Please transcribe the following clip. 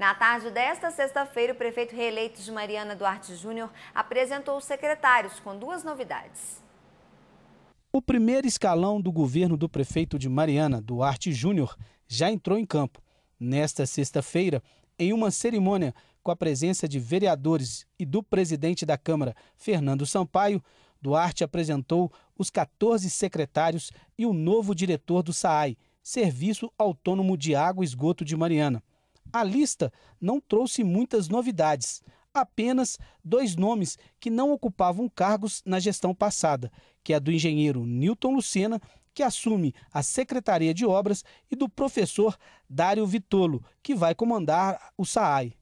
Na tarde desta sexta-feira, o prefeito reeleito de Mariana Duarte Júnior apresentou os secretários com duas novidades. O primeiro escalão do governo do prefeito de Mariana, Duarte Júnior, já entrou em campo. Nesta sexta-feira, em uma cerimônia com a presença de vereadores e do presidente da Câmara, Fernando Sampaio, Duarte apresentou os 14 secretários e o novo diretor do SAAI, Serviço Autônomo de Água e Esgoto de Mariana. A lista não trouxe muitas novidades, apenas dois nomes que não ocupavam cargos na gestão passada, que é a do engenheiro Newton Lucena, que assume a Secretaria de Obras, e do professor Dário Vitolo, que vai comandar o SAAI.